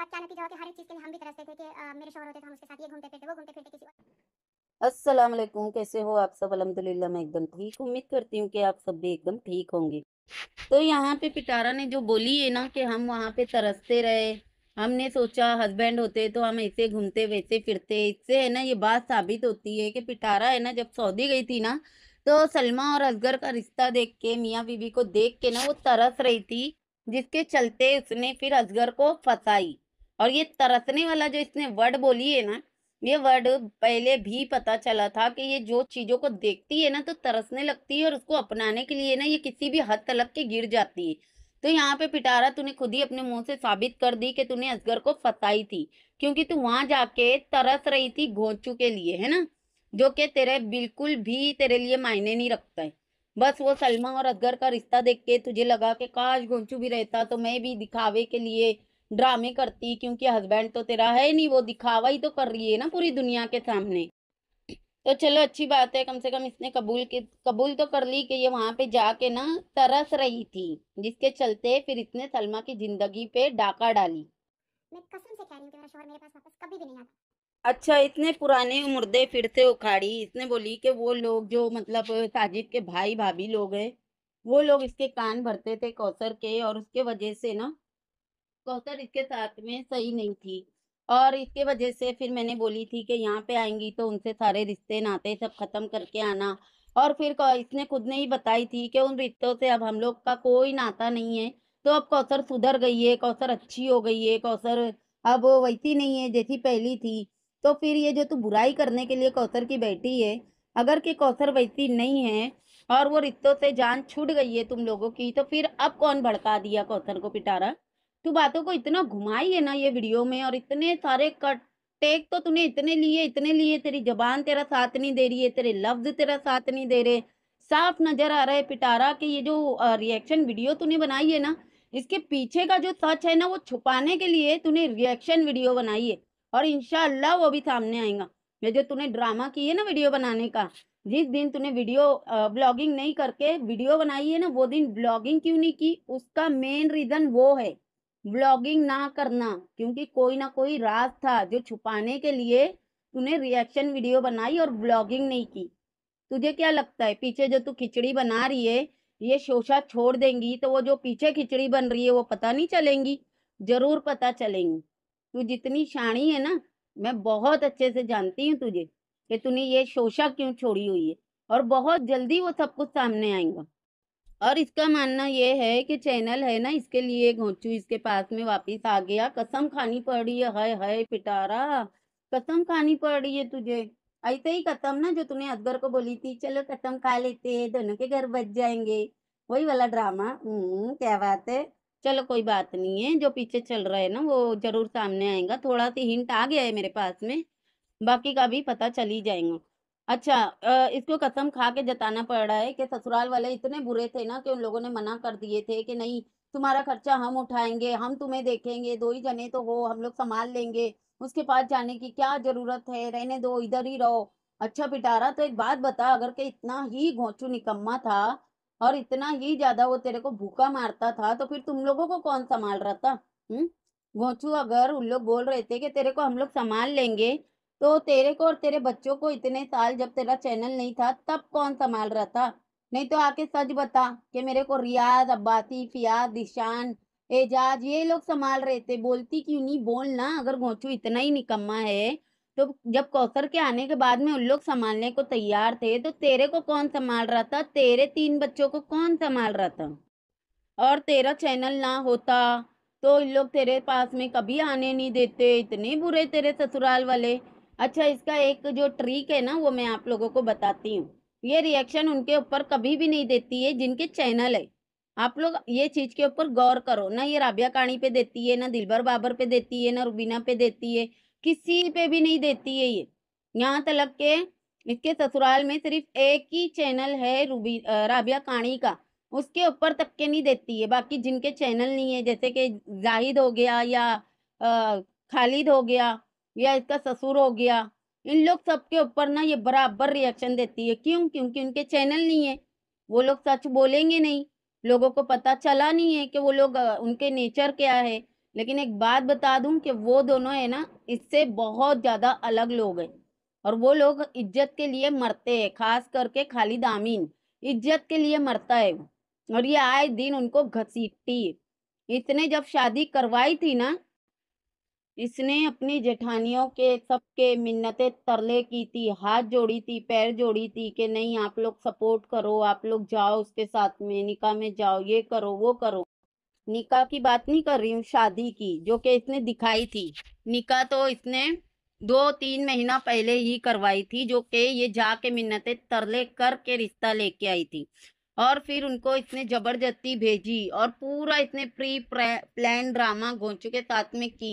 उसके बाद हर एक चीज़ के लिए हम भी तरसते थे कि मेरे शोहर होते तो हम उसके साथ ये घूमते फिरते वो घूमते फिरते किसी अस्सलाम वालेकुम कैसे हो आप सब अलहमदिल्ला मैं एकदम ठीक उम्मीद करती हूँ कि आप सब भी एकदम ठीक होंगे तो यहाँ पे पिटारा ने जो बोली है ना कि हम वहाँ पे तरसते रहे हमने सोचा हस्बैंड होते तो हम ऐसे घूमते वैसे फिरते इससे है ना ये बात साबित होती है कि पिटारा है ना जब सऊदी गई थी ना तो सलमा और असगर का रिश्ता देख के मियाँ बीबी को देख के ना वो तरस रही थी जिसके चलते उसने फिर असगर को फंसाई और ये तरसने वाला जो इसने वर्ड बोली है ना ये वर्ड पहले भी पता चला था कि ये जो चीज़ों को देखती है ना तो तरसने लगती है और उसको अपनाने के लिए ना ये किसी भी हद तलब के गिर जाती है तो यहाँ पे पिटारा तूने खुद ही अपने मुंह से साबित कर दी कि तूने असगर को फंसाई थी क्योंकि तू वहां जाके तरस रही थी घोचू के लिए है ना जो कि तेरे बिल्कुल भी तेरे लिए मायने नहीं रखता है बस वो सलमा और असगर का रिश्ता देख के तुझे लगा कि काश घोंचू भी रहता तो मैं भी दिखावे के लिए ड्रामे करती क्योंकि हस्बैंड तो तेरा है नहीं वो दिखावा ही तो कर रही है ना पूरी दुनिया के सामने तो चलो अच्छी बात है कम से कम इसने कबूल के कबूल तो कर ली कि ये वहाँ पे जाके ना तरस रही थी जिसके चलते फिर इसने सलमा की जिंदगी पे डाका डाली मैं कसम से कह रही मेरा मेरे पास वापस कभी भी नहीं आता अच्छा इसने पुराने मुर्दे फिर से उखाड़ी इसने बोली कि वो लोग जो मतलब साजिद के भाई भाभी लोग हैं वो लोग इसके कान भरते थे कौसर के और उसके वजह से ना कौतर इसके साथ में सही नहीं थी और इसके वजह से फिर मैंने बोली थी कि यहाँ पे आएंगी तो उनसे सारे रिश्ते नाते सब ख़त्म करके आना और फिर इसने खुद ने ही बताई थी कि उन रिश्तों से अब हम लोग का कोई नाता नहीं है तो अब कौसर सुधर गई है कौसर अच्छी हो गई है कौसर अब वैसी नहीं है जैसी पहली थी तो फिर ये जो तू बुराई करने के लिए कौसर की बेटी है अगर कि कौसर वैसी नहीं है और वो रिश्तों से जान छूट गई है तुम लोगों की तो फिर अब कौन भड़का दिया कौसर को पिटारा तू बातों को इतना घुमाई है ना ये वीडियो में और इतने सारे कट टेक तो तूने इतने लिए इतने लिए तेरी जबान तेरा साथ नहीं दे रही है तेरे लफ्ज तेरा साथ नहीं दे रहे साफ नजर आ रहा है पिटारा के ये जो रिएक्शन वीडियो तूने बनाई है ना इसके पीछे का जो सच है ना वो छुपाने के लिए तूने रिएक्शन वीडियो बनाई है और इनशाला वो भी सामने आएगा ये जो तूने ड्रामा की है ना वीडियो बनाने का जिस दिन तूने वीडियो ब्लॉगिंग नहीं करके वीडियो बनाई है ना वो दिन ब्लॉगिंग क्यों नहीं की उसका मेन रीज़न वो है व्लॉगिंग ना करना क्योंकि कोई ना कोई राज था जो छुपाने के लिए तूने रिएक्शन वीडियो बनाई और व्लॉगिंग नहीं की तुझे क्या लगता है पीछे जो तू खिचड़ी बना रही है ये शोशा छोड़ देंगी तो वो जो पीछे खिचड़ी बन रही है वो पता नहीं चलेंगी जरूर पता चलेंगी तू जितनी शाणी है ना मैं बहुत अच्छे से जानती हूँ तुझे कि तूने ये शोशा क्यों छोड़ी हुई है और बहुत जल्दी वो सब कुछ सामने आएगा और इसका मानना यह है कि चैनल है ना इसके लिए घोंचू इसके पास में वापस आ गया कसम खानी पड़ रही है हाय पिटारा कसम खानी पड़ रही है तुझे ऐसे ही कसम ना जो तूने अकबर को बोली थी चलो कसम खा लेते हैं दोनों के घर बच जाएंगे वही वाला ड्रामा हम्म, क्या बात है चलो कोई बात नहीं है जो पीछे चल रहा है ना वो जरूर सामने आएगा थोड़ा सी हिंट आ गया है मेरे पास में बाकी का भी पता चल ही जाएगा अच्छा इसको कसम खा के जताना पड़ रहा है कि ससुराल वाले इतने बुरे थे ना कि उन लोगों ने मना कर दिए थे कि नहीं तुम्हारा खर्चा हम उठाएंगे हम तुम्हें देखेंगे दो ही जने तो हो हम लोग संभाल लेंगे उसके पास जाने की क्या जरूरत है रहने दो इधर ही रहो अच्छा पिटारा तो एक बात बता अगर के इतना ही घोचू निकम्मा था और इतना ही ज्यादा वो तेरे को भूखा मारता था तो फिर तुम लोगों को कौन संभाल रहा था हम्म घोंचू अगर उन लोग बोल रहे थे कि तेरे को हम लोग संभाल लेंगे तो तेरे को और तेरे बच्चों को इतने साल जब तेरा चैनल नहीं था तब कौन संभाल रहा था नहीं तो आके सच बता कि मेरे को रियाज अब्बासी फियाज दिशान एजाज ये लोग संभाल रहे थे बोलती क्यों नहीं बोल ना अगर घोचू इतना ही निकम्मा है तो जब कौसर के आने के बाद में उन लोग संभालने को तैयार थे तो तेरे को कौन संभाल रहा था तेरे तीन बच्चों को कौन संभाल रहा था और तेरा चैनल ना होता तो इन लोग तेरे पास में कभी आने नहीं देते इतने बुरे तेरे ससुराल वाले अच्छा इसका एक जो ट्रिक है ना वो मैं आप लोगों को बताती हूँ ये रिएक्शन उनके ऊपर कभी भी नहीं देती है जिनके चैनल है आप लोग ये चीज़ के ऊपर गौर करो ना ये राबिया काणी पे देती है ना दिलबर बाबर पे देती है ना रुबीना पे देती है किसी पे भी नहीं देती है ये यहाँ तक के इसके ससुराल में सिर्फ एक ही चैनल है रूबी राबिया काणी का उसके ऊपर तक के नहीं देती है बाकी जिनके चैनल नहीं है जैसे कि जाहिद हो गया या खालिद हो गया या इसका ससुर हो गया इन लोग सबके ऊपर ना ये बराबर रिएक्शन देती है क्यों क्योंकि उनके चैनल नहीं है वो लोग सच बोलेंगे नहीं लोगों को पता चला नहीं है कि वो लोग उनके नेचर क्या है लेकिन एक बात बता दूं कि वो दोनों है ना इससे बहुत ज़्यादा अलग लोग हैं और वो लोग इज्जत के लिए मरते हैं खास करके खालिद आमीन इज्जत के लिए मरता है और ये आए दिन उनको घसीटती है इसने जब शादी करवाई थी ना इसने अपनी जेठानियों के सबके मिन्नतें तरले की थी हाथ जोड़ी थी पैर जोड़ी थी कि नहीं आप लोग सपोर्ट करो आप लोग जाओ उसके साथ में निका में जाओ ये करो वो करो निका की बात नहीं कर रही हूँ शादी की जो कि इसने दिखाई थी निका तो इसने दो तीन महीना पहले ही करवाई थी जो कि ये जाके मिन्नतें तरले करके रिश्ता लेके आई थी और फिर उनको इसने जबरदस्ती भेजी और पूरा इसने प्री प्लान ड्रामा घोंचू के साथ में की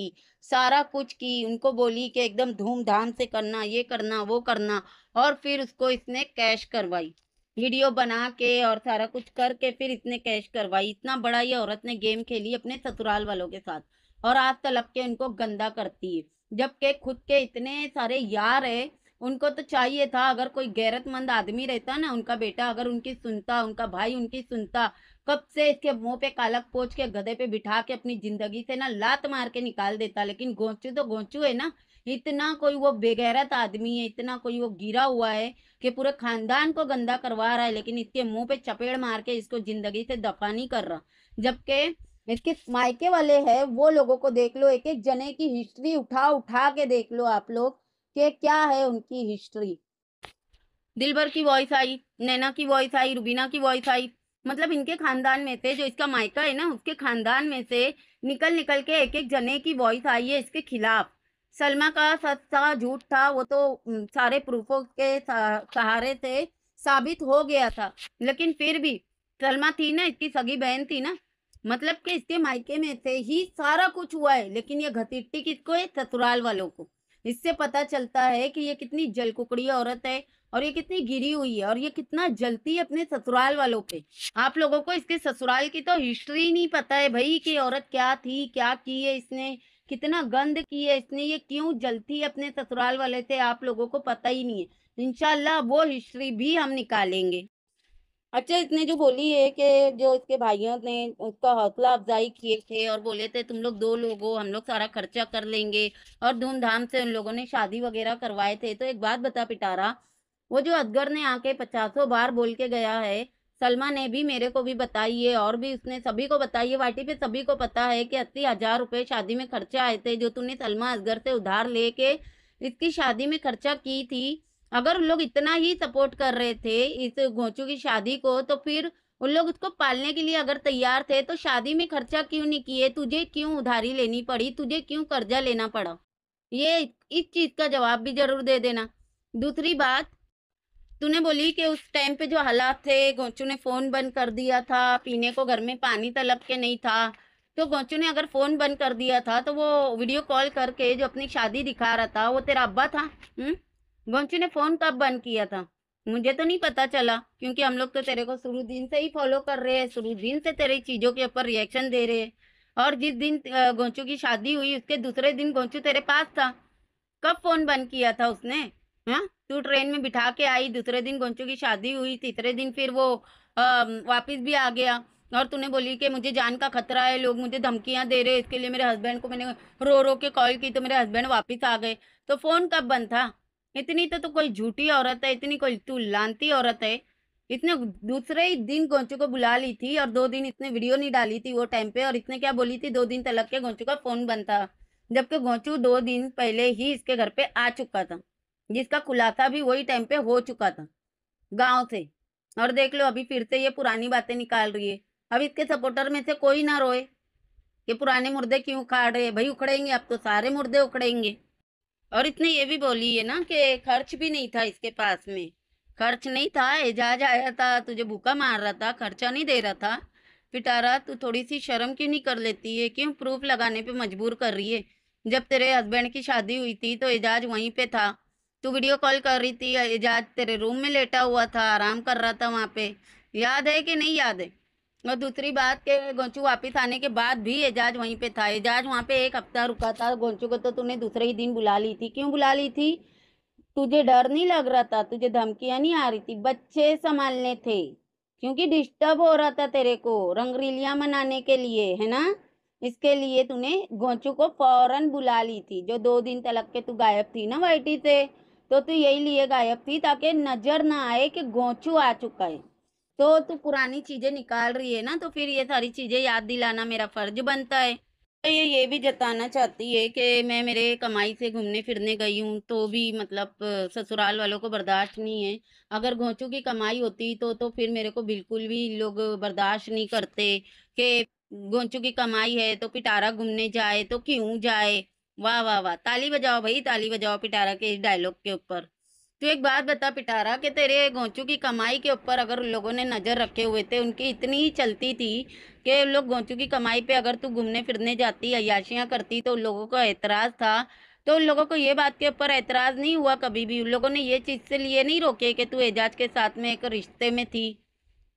सारा कुछ की उनको बोली कि एकदम धूमधाम से करना ये करना वो करना और फिर उसको इसने कैश करवाई वीडियो बना के और सारा कुछ करके फिर इसने कैश करवाई इतना बड़ा ये औरत ने गेम खेली अपने ससुराल वालों के साथ और आज तलब के उनको गंदा करती है जबकि खुद के इतने सारे यार है उनको तो चाहिए था अगर कोई गैरतमंद आदमी रहता ना उनका बेटा अगर उनकी सुनता उनका भाई उनकी सुनता कब से इसके मुंह पे कालक पोच के गधे पे बिठा के अपनी जिंदगी से ना लात मार के निकाल देता लेकिन गोचू तो गोचू है ना इतना कोई वो बेगैरत आदमी है इतना कोई वो गिरा हुआ है कि पूरे खानदान को गंदा करवा रहा है लेकिन इसके मुंह पे चपेड़ मार के इसको जिंदगी से दफा नहीं कर रहा जबकि इसके मायके वाले हैं वो लोगों को देख लो एक एक जने की हिस्ट्री उठा उठा के देख लो आप लोग कि क्या है उनकी हिस्ट्री दिलबर की वॉइस आई नैना की वॉइस आई रुबीना की वॉइस आई मतलब इनके खानदान में से जो इसका मायका है ना उसके खानदान में से निकल निकल के एक एक जने की वॉइस आई है इसके खिलाफ सलमा का सच था झूठ था वो तो सारे प्रूफों के सहारे से साबित हो गया था लेकिन फिर भी सलमा थी ना इसकी सगी बहन थी ना मतलब कि इसके मायके में से ही सारा कुछ हुआ है लेकिन ये घसीटती किसको है ससुराल वालों को इससे पता चलता है कि ये कितनी जलकुकड़ी औरत है और ये कितनी गिरी हुई है और ये कितना जलती है अपने ससुराल वालों पे आप लोगों को इसके ससुराल की तो हिस्ट्री ही नहीं पता है भाई कि औरत क्या थी क्या की है इसने कितना गंद की है इसने ये क्यों जलती है अपने ससुराल वाले से आप लोगों को पता ही नहीं है इनशाला वो हिस्ट्री भी हम निकालेंगे अच्छा इसने जो बोली है कि जो इसके भाइयों ने उसका हौसला अफजाई किए थे और बोले थे तुम लोग दो लोग हो हम लोग सारा खर्चा कर लेंगे और धूमधाम से उन लोगों ने शादी वगैरह करवाए थे तो एक बात बता पिटारा वो जो अजगर ने आके पचासों बार बोल के गया है सलमा ने भी मेरे को भी बताई है और भी उसने सभी को बताई है वाटी पे सभी को पता है कि अस्सी हजार रुपये शादी में खर्चा आए थे जो तूने सलमा असगर से उधार लेके इसकी शादी में खर्चा की थी अगर उन लोग इतना ही सपोर्ट कर रहे थे इस घोचू की शादी को तो फिर उन लोग उसको पालने के लिए अगर तैयार थे तो शादी में खर्चा क्यों नहीं किए तुझे क्यों उधारी लेनी पड़ी तुझे क्यों कर्जा लेना पड़ा ये इस चीज का जवाब भी जरूर दे देना दूसरी बात तूने बोली कि उस टाइम पे जो हालात थे गोचू ने फोन बंद कर दिया था पीने को घर में पानी तलब के नहीं था तो गोचू ने अगर फोन बंद कर दिया था तो वो वीडियो कॉल करके जो अपनी शादी दिखा रहा था वो तेरा अब्बा था हुँ? हम्म? गोंचू ने फोन कब बंद किया था मुझे तो नहीं पता चला क्योंकि हम लोग तो तेरे को शुरू दिन से ही फॉलो कर रहे हैं शुरू दिन से तेरी चीज़ों के ऊपर रिएक्शन दे रहे हैं और जिस दिन गोंचू की शादी हुई उसके दूसरे दिन गोंचू तेरे पास था कब फोन बंद किया था उसने हाँ तू ट्रेन में बिठा के आई दूसरे दिन गोंचू की शादी हुई तीसरे दिन फिर वो वापिस भी आ गया और तूने बोली कि मुझे जान का खतरा है लोग मुझे धमकियां दे रहे इसके लिए मेरे हस्बैंड को मैंने रो रो के कॉल की तो मेरे हस्बैंड वापस आ गए तो फ़ोन कब बंद था इतनी तो तू तो कोई झूठी औरत है इतनी कोई तू लानती औरत है इतने दूसरे ही दिन गोंचू को बुला ली थी और दो दिन इतने वीडियो नहीं डाली थी वो टाइम पे और इतने क्या बोली थी दो दिन तलक के गोंचू का फोन बंद था जबकि गोंचू दो दिन पहले ही इसके घर पे आ चुका था जिसका खुलासा भी वही टाइम पे हो चुका था गांव से और देख लो अभी फिर से ये पुरानी बातें निकाल रही है अब इसके सपोर्टर में से कोई ना रोए ये पुराने मुर्दे क्यों उखाड़ रहे भाई उखड़ेंगे अब तो सारे मुर्दे उखड़ेंगे और इतने ये भी बोली है ना कि खर्च भी नहीं था इसके पास में खर्च नहीं था एजाज आया था तुझे भूखा मार रहा था खर्चा नहीं दे रहा था पिटारा तू थोड़ी सी शर्म क्यों नहीं कर लेती है क्यों प्रूफ लगाने पे मजबूर कर रही है जब तेरे हस्बैंड की शादी हुई थी तो एजाज वहीं पे था तू वीडियो कॉल कर रही थी एजाज तेरे रूम में लेटा हुआ था आराम कर रहा था वहाँ पे याद है कि नहीं याद है और दूसरी बात के गोंचू वापस आने के बाद भी एजाज वहीं पे था एजाज वहाँ पे एक हफ्ता रुका था गोंचू को तो तूने दूसरे ही दिन बुला ली थी क्यों बुला ली थी तुझे डर नहीं लग रहा था तुझे धमकियाँ नहीं आ रही थी बच्चे संभालने थे क्योंकि डिस्टर्ब हो रहा था तेरे को रंगरीलियाँ मनाने के लिए है ना इसके लिए तूने गोंचू को फौरन बुला ली थी जो दो दिन तलक के तू गायब थी ना वाइटी से तो तू यही लिए गायब थी ताकि नज़र ना आए कि गोंचू आ चुका है तो तू पुरानी चीज़ें निकाल रही है ना तो फिर ये सारी चीज़ें याद दिलाना मेरा फ़र्ज बनता है तो ये ये भी जताना चाहती है कि मैं मेरे कमाई से घूमने फिरने गई हूँ तो भी मतलब ससुराल वालों को बर्दाश्त नहीं है अगर घोंचू की कमाई होती तो तो फिर मेरे को बिल्कुल भी लोग बर्दाश्त नहीं करते कि घोंचू की कमाई है तो पिटारा घूमने जाए तो क्यों जाए वाह वाह वाह ताली बजाओ भाई ताली बजाओ पिटारा के इस डायलॉग के ऊपर तो एक बात बता पिटारा कि तेरे गोंचू की कमाई के ऊपर अगर लोगों ने नज़र रखे हुए थे उनकी इतनी ही चलती थी कि लोग गोंचू की कमाई पे अगर तू घूमने फिरने जाती अयाशियाँ करती तो उन लोगों का एतराज़ था तो उन लोगों को ये बात के ऊपर एतराज़ नहीं हुआ कभी भी उन लोगों ने ये चीज़ से लिए नहीं रोके कि तू एजाज के साथ में एक रिश्ते में थी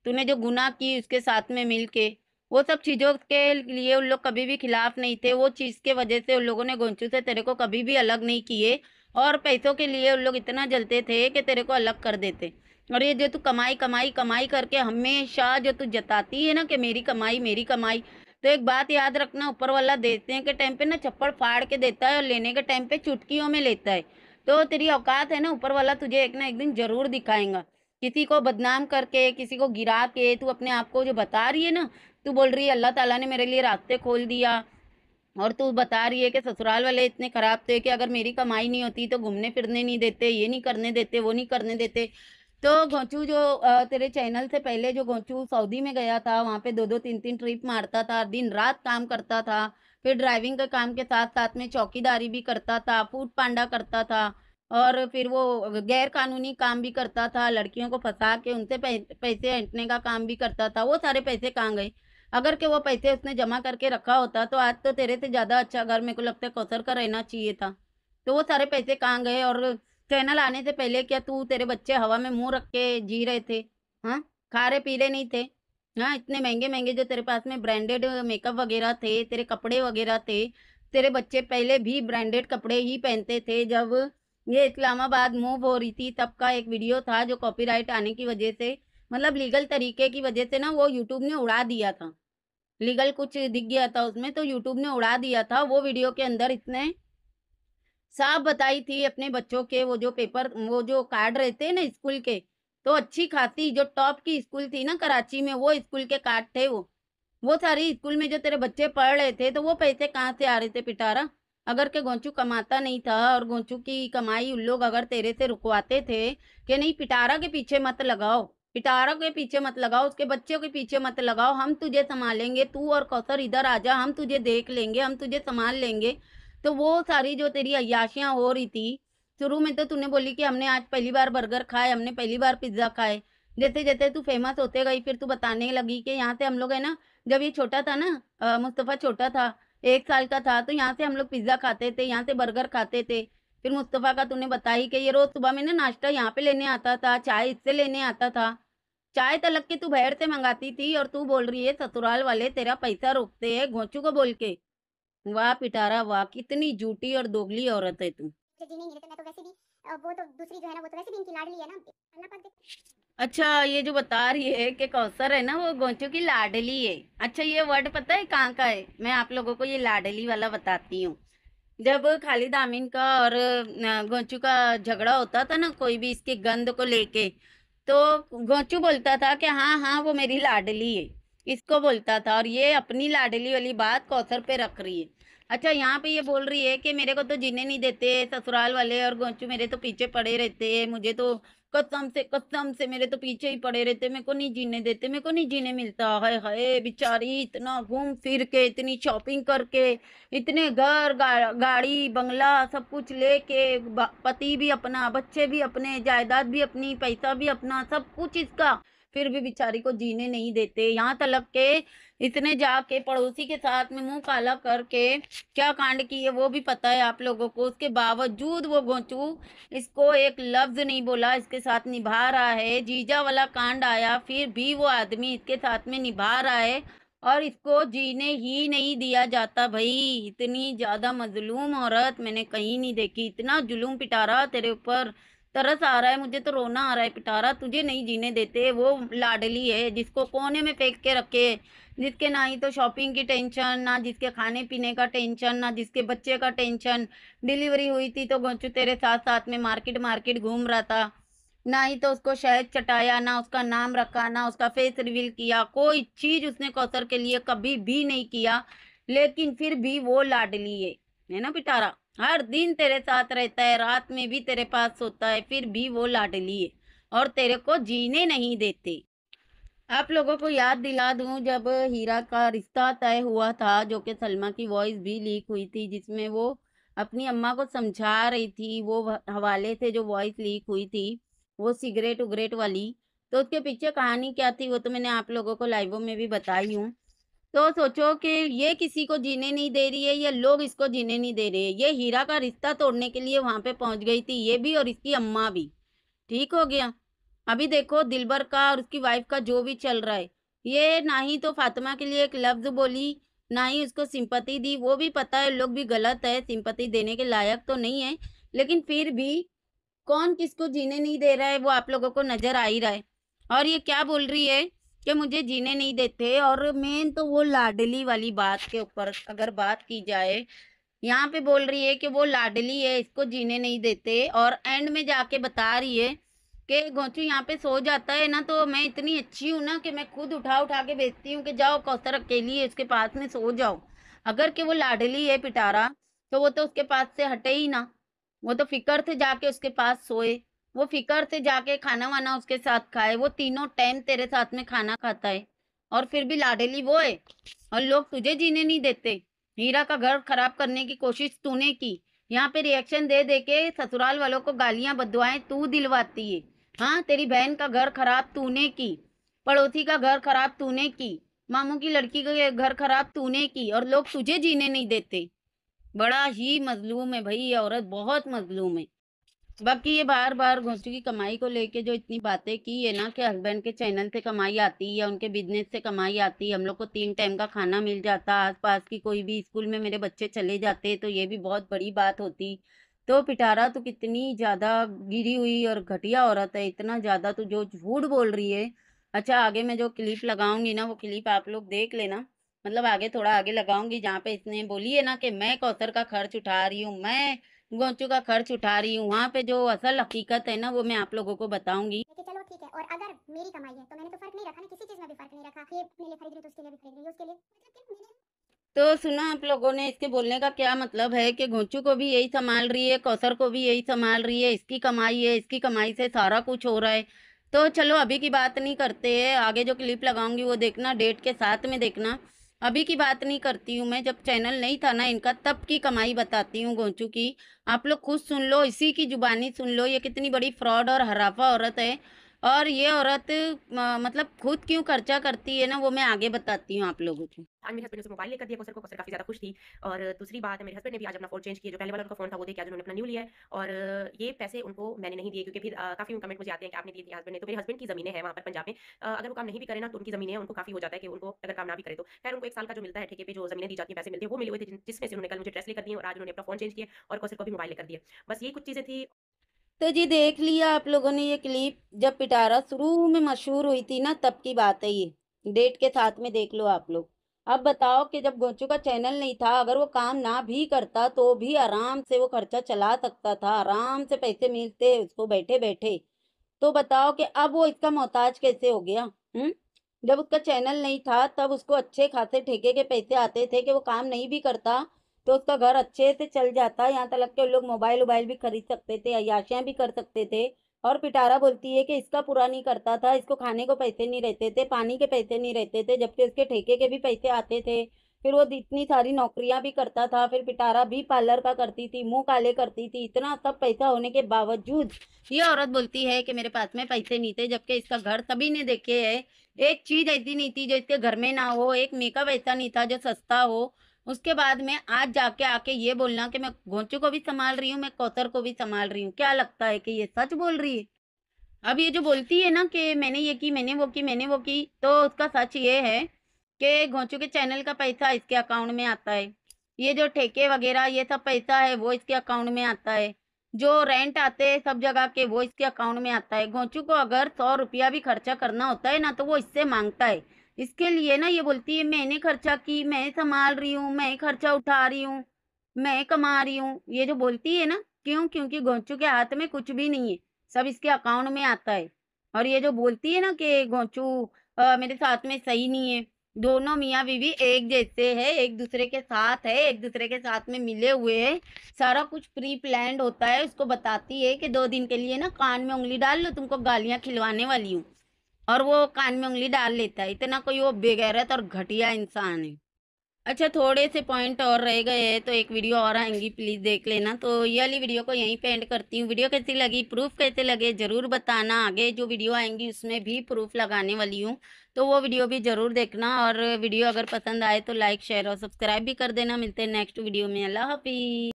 तूने जो गुनाह की उसके साथ में मिल के वो सब चीज़ों के लिए उन लोग कभी भी खिलाफ नहीं थे वो चीज़ के वजह से उन लोगों ने गोंचू से तेरे को कभी भी अलग नहीं किए और पैसों के लिए उन लोग इतना जलते थे कि तेरे को अलग कर देते और ये जो तू कमाई कमाई कमाई करके हमेशा जो तू जताती है ना कि मेरी कमाई मेरी कमाई तो एक बात याद रखना ऊपर वाला देते हैं के टाइम पे ना छप्पड़ फाड़ के देता है और लेने के टाइम पे चुटकियों में लेता है तो तेरी औकात है ना ऊपर वाला तुझे एक ना एक दिन ज़रूर दिखाएगा किसी को बदनाम करके किसी को गिरा के तू अपने आप को जो बता रही है ना तू बोल रही है अल्लाह ताला ने मेरे लिए रास्ते खोल दिया और तू बता रही है कि ससुराल वाले इतने ख़राब थे कि अगर मेरी कमाई नहीं होती तो घूमने फिरने नहीं देते ये नहीं करने देते वो नहीं करने देते तो घोंचू जो तेरे चैनल से पहले जो घोंचू सऊदी में गया था वहाँ पे दो दो तीन तीन ट्रिप मारता था दिन रात काम करता था फिर ड्राइविंग के काम के साथ साथ में चौकीदारी भी करता था फूट पांडा करता था और फिर वो गैर कानूनी काम भी करता था लड़कियों को फंसा के उनसे पैसे ऐंठने का काम भी करता था वो सारे पैसे कहाँ गए अगर के वो पैसे उसने जमा करके रखा होता तो आज तो तेरे से ज़्यादा अच्छा घर मेरे को लगता है कौसर का रहना चाहिए था तो वो सारे पैसे कहाँ गए और चैनल आने से पहले क्या तू तेरे बच्चे हवा में मुँह रख के जी रहे थे हाँ खा रहे पी रहे नहीं थे हाँ इतने महंगे महंगे जो तेरे पास में ब्रांडेड मेकअप वगैरह थे तेरे कपड़े वगैरह थे तेरे बच्चे पहले भी ब्रांडेड कपड़े ही पहनते थे जब ये इस्लामाबाद मूव हो रही थी तब का एक वीडियो था जो कॉपीराइट आने की वजह से मतलब लीगल तरीके की वजह से ना वो यूट्यूब ने उड़ा दिया था लीगल कुछ दिख गया था उसमें तो यूट्यूब ने उड़ा दिया था वो वीडियो के अंदर इतने साफ बताई थी अपने बच्चों के वो जो पेपर वो जो कार्ड रहते हैं ना स्कूल के तो अच्छी खासी जो टॉप की स्कूल थी ना कराची में वो स्कूल के कार्ड थे वो वो सारी स्कूल में जो तेरे बच्चे पढ़ रहे थे तो वो पैसे कहाँ से आ रहे थे पिटारा अगर के गोंचू कमाता नहीं था और गोंचू की कमाई उन लोग अगर तेरे से रुकवाते थे कि नहीं पिटारा के पीछे मत लगाओ पिटारों के पीछे मत लगाओ उसके बच्चों के पीछे मत लगाओ हम तुझे संभालेंगे तू और कौसर इधर आ जा हम तुझे देख लेंगे हम तुझे संभाल लेंगे तो वो सारी जो तेरी अयाशियाँ हो रही थी शुरू में तो तूने बोली कि हमने आज पहली बार बर्गर खाए हमने पहली बार पिज्ज़ा खाए जैसे जैसे तू फेमस होते गई फिर तू बताने लगी कि यहाँ से हम लोग है ना जब ये छोटा था ना मुस्तफ़ा छोटा था एक साल का था तो यहाँ से हम लोग पिज़्ज़ा खाते थे यहाँ से बर्गर खाते थे फिर मुस्तफ़ा का तूने बताई कि ये रोज़ सुबह में ना नाश्ता यहाँ पे लेने आता था चाय इससे लेने आता था चाय तो लग के तू भैर से मंगाती थी और तू बोल रही है ससुराल वाले तेरा पैसा रोकते है घोचू को बोल के वाह पिटारा वाह कितनी झूठी और दोगली औरत है तू तो तो अच्छा ये जो बता रही है कि कौसर है ना वो गोचू की लाडली है अच्छा ये वर्ड पता है कहाँ का है मैं आप लोगों को ये लाडली वाला बताती हूँ जब खालिद आमीन का और गोचू का झगड़ा होता था ना कोई भी इसके गंद को लेके तो गोचू बोलता था कि हाँ हाँ वो मेरी लाडली है इसको बोलता था और ये अपनी लाडली वाली बात कौसर पे रख रही है अच्छा यहाँ पे ये बोल रही है कि मेरे को तो जीने नहीं देते ससुराल वाले और गोचू मेरे तो पीछे पड़े रहते हैं मुझे तो कसम से कसम से मेरे तो पीछे ही पड़े रहते मेरे को नहीं जीने देते मेरे को नहीं जीने मिलता है हाय बेचारी इतना घूम फिर के इतनी शॉपिंग करके इतने घर गा, गाड़ी बंगला सब कुछ लेके पति भी अपना बच्चे भी अपने जायदाद भी अपनी पैसा भी अपना सब कुछ इसका फिर भी बिचारी को जीने नहीं देते यहाँ तलक के इतने जाके पड़ोसी के साथ में मुंह काला करके क्या कांड किए वो भी पता है आप लोगों को उसके बावजूद वो गोचू इसको एक लफ्ज़ नहीं बोला इसके साथ निभा रहा है जीजा वाला कांड आया फिर भी वो आदमी इसके साथ में निभा रहा है और इसको जीने ही नहीं दिया जाता भाई इतनी ज़्यादा मजलूम औरत मैंने कहीं नहीं देखी इतना जुलूम पिटारा तेरे ऊपर तरस आ रहा है मुझे तो रोना आ रहा है पिटारा तुझे नहीं जीने देते वो लाडली है जिसको कोने में फेंक के रखे जिसके ना ही तो शॉपिंग की टेंशन ना जिसके खाने पीने का टेंशन ना जिसके बच्चे का टेंशन डिलीवरी हुई थी तो गोचू तेरे साथ साथ में मार्केट मार्केट घूम रहा था ना ही तो उसको शहद चटाया ना उसका नाम रखा ना उसका फेस रिवील किया कोई चीज़ उसने कौसर के लिए कभी भी नहीं किया लेकिन फिर भी वो लाडली है ना पिटारा हर दिन तेरे साथ रहता है रात में भी तेरे पास होता है फिर भी वो लाडली है और तेरे को जीने नहीं देते आप लोगों को याद दिला दूं जब हीरा का रिश्ता तय हुआ था जो कि सलमा की वॉइस भी लीक हुई थी जिसमें वो अपनी अम्मा को समझा रही थी वो हवाले से जो वॉइस लीक हुई थी वो सिगरेट उगरेट वाली तो उसके पीछे कहानी क्या थी वो तो मैंने आप लोगों को लाइवों में भी बताई हूँ तो सोचो कि ये किसी को जीने नहीं दे रही है ये लोग इसको जीने नहीं दे रहे हैं ये हीरा का रिश्ता तोड़ने के लिए वहाँ पे पहुँच गई थी ये भी और इसकी अम्मा भी ठीक हो गया अभी देखो दिलबर का और उसकी वाइफ का जो भी चल रहा है ये ना ही तो फातिमा के लिए एक लफ्ज़ बोली ना ही उसको सिंपत्ति दी वो भी पता है लोग भी गलत है सिंपत्ति देने के लायक तो नहीं है लेकिन फिर भी कौन किसको जीने नहीं दे रहा है वो आप लोगों को नज़र आ ही रहा है और ये क्या बोल रही है कि मुझे जीने नहीं देते और मेन तो वो लाडली वाली बात के ऊपर अगर बात की जाए यहाँ पे बोल रही है कि वो लाडली है इसको जीने नहीं देते और एंड में जाके बता रही है कि घोचू यहाँ पे सो जाता है ना तो मैं इतनी अच्छी हूँ ना कि मैं खुद उठा उठा के बेचती हूँ कि जाओ कौसर अकेली है उसके पास में सो जाओ अगर कि वो लाडली है पिटारा तो वो तो उसके पास से हटे ही ना वो तो फिकर से जाके उसके पास सोए वो फिकर से जाके खाना वाना उसके साथ खाए वो तीनों टाइम तेरे साथ में खाना खाता है और फिर भी लाडेली वो है और लोग तुझे जीने नहीं देते हीरा का घर खराब करने की कोशिश तूने की यहाँ पे रिएक्शन दे दे के ससुराल वालों को गालियां बदवाएं तू दिलवाती है हाँ तेरी बहन का घर खराब तूने की पड़ोसी का घर खराब तूने की मामू की लड़की का घर खराब तूने की और लोग तुझे जीने नहीं देते बड़ा ही मजलूम है भाई ये औरत बहुत मजलूम है बाकी ये बार बार घोष्टी की कमाई को लेके जो इतनी बातें की है ना कि हस्बैंड के चैनल से कमाई आती है या उनके बिजनेस से कमाई आती है हम लोग को तीन टाइम का खाना मिल जाता आस पास की कोई भी स्कूल में मेरे बच्चे चले जाते तो ये भी बहुत बड़ी बात होती तो पिटारा तो कितनी ज़्यादा गिरी हुई और घटिया औरत है इतना ज़्यादा तो जो झूठ बोल रही है अच्छा आगे मैं जो क्लिप लगाऊंगी ना वो क्लिप आप लोग देख लेना मतलब आगे थोड़ा आगे लगाऊंगी जहाँ पे इसने बोली है ना कि मैं कौसर का खर्च उठा रही हूँ मैं गोचू का खर्च उठा रही हूँ वहाँ पे जो असल हकीकत है ना वो मैं आप लोगों को बताऊंगी चलो ठीक है और अगर मेरी कमाई है तो मैंने तो फर्क नहीं रखा ना किसी चीज में भी फर्क नहीं रखा ये खरीद रही तो उसके लिए भी खरीद रही उसके लिए मतलब तो सुना आप लोगों ने इसके बोलने का क्या मतलब है कि घोंचू को भी यही संभाल रही है कौसर को भी यही संभाल रही है इसकी कमाई है इसकी कमाई से सारा कुछ हो रहा है तो चलो अभी की बात नहीं करते हैं आगे जो क्लिप लगाऊंगी वो देखना डेट के साथ में देखना अभी की बात नहीं करती हूँ मैं जब चैनल नहीं था ना इनका तब की कमाई बताती हूँ गोंचू की आप लोग खुद सुन लो इसी की जुबानी सुन लो ये कितनी बड़ी फ्रॉड और हराफा औरत है और ये औरत मतलब खुद क्यों खर्चा करती है ना वो मैं आगे बताती हूँ आप लोगों को आज मेरे हस्बैंड ने मोबाइल लेकर दिया को सर को सर काफी ज्यादा खुश थी और दूसरी बात है मेरे हस्बैंड ने भी आज अपना फोन चेंज किया जो पहले वाला उनका फोन था वो देखा उन्होंने अपना न्यू लिया है और ये पैसे उनको मैंने नहीं दिए क्योंकि फिर काफी कमेंट मुझे आते हैं कि आपने दिए हस्बैंड ने तो मेरे हस्बैंड की जमीन है वहाँ पर पंजाब में अगर वो काम नहीं भी करे ना तो उनकी जमीन है उनको काफी हो जाता है कि उनको अगर काम ना भी करे तो खैर उनको एक साल का जो मिलता है ठेके पे जो जमीन दी जाती है पैसे मिलते हैं वो मिले हुए थे जिसमें से उन्होंने कल मुझे ड्रेस लेकर दी और आज उन्होंने अपना फोन चेंज किया और सर को भी मोबाइल लेकर दिया बस ये कुछ चीजें थी तो जी देख लिया आप लोगों ने ये क्लिप जब पिटारा शुरू में मशहूर हुई थी ना तब की बात है ये डेट के साथ में देख लो आप लोग अब बताओ कि जब गोचू का चैनल नहीं था अगर वो काम ना भी करता तो भी आराम से वो खर्चा चला सकता था आराम से पैसे मिलते उसको बैठे बैठे तो बताओ कि अब वो इसका मोहताज कैसे हो गया हुँ? हम्म? जब उसका चैनल नहीं था तब उसको अच्छे खासे ठेके के पैसे आते थे कि वो काम नहीं भी करता तो उसका घर अच्छे से चल जाता यहाँ तक के लोग मोबाइल उबाइल भी खरीद सकते थे अयाशियाँ भी कर सकते थे और पिटारा बोलती है कि इसका पूरा नहीं करता था इसको खाने को पैसे नहीं रहते थे पानी के पैसे नहीं रहते थे जबकि उसके ठेके के भी पैसे आते थे फिर वो इतनी सारी नौकरियां भी करता था फिर पिटारा भी पार्लर का करती थी मुंह काले करती थी इतना सब पैसा होने के बावजूद ये औरत बोलती है कि मेरे पास में पैसे नहीं थे जबकि इसका घर सभी ने देखे है एक चीज़ ऐसी नहीं थी जो इसके घर में ना हो एक मेकअप ऐसा नहीं था जो सस्ता हो उसके बाद में आज जाके आके ये बोलना कि मैं गोंचू को भी संभाल रही हूँ मैं कौतर को भी संभाल रही हूँ क्या लगता है कि ये सच बोल रही है अब ये जो बोलती है ना कि मैंने ये की मैंने वो की मैंने वो की तो उसका सच ये है कि घोंचू के चैनल का पैसा इसके अकाउंट में आता है ये जो ठेके वगैरह ये सब पैसा है वो इसके अकाउंट में आता है जो रेंट आते हैं सब जगह के वो इसके अकाउंट में आता है घोंचू को अगर सौ रुपया भी खर्चा करना होता है ना तो वो इससे मांगता है इसके लिए ना ये बोलती है मैंने खर्चा की मैं संभाल रही हूँ मैं खर्चा उठा रही हूँ मैं कमा रही हूँ ये जो बोलती है ना क्यों क्योंकि गोंचू के हाथ में कुछ भी नहीं है सब इसके अकाउंट में आता है और ये जो बोलती है ना कि गोंचू मेरे साथ में सही नहीं है दोनों मियाँ बीवी एक जैसे है एक दूसरे के साथ है एक दूसरे के साथ में मिले हुए है सारा कुछ प्री प्लान होता है उसको बताती है कि दो दिन के लिए ना कान में उंगली डाल लो तुमको गालियाँ खिलवाने वाली हूँ और वो कान में उंगली डाल लेता है इतना कोई वो बेगैरत और घटिया इंसान है अच्छा थोड़े से पॉइंट और रह गए हैं तो एक वीडियो और आएंगी प्लीज़ देख लेना तो ये वाली वीडियो को यहीं पे एंड करती हूँ वीडियो कैसी लगी प्रूफ कैसे लगे ज़रूर बताना आगे जो वीडियो आएंगी उसमें भी प्रूफ लगाने वाली हूँ तो वो वीडियो भी ज़रूर देखना और वीडियो अगर पसंद आए तो लाइक शेयर और सब्सक्राइब भी कर देना मिलते हैं नेक्स्ट वीडियो में अल्लाह हाफिज़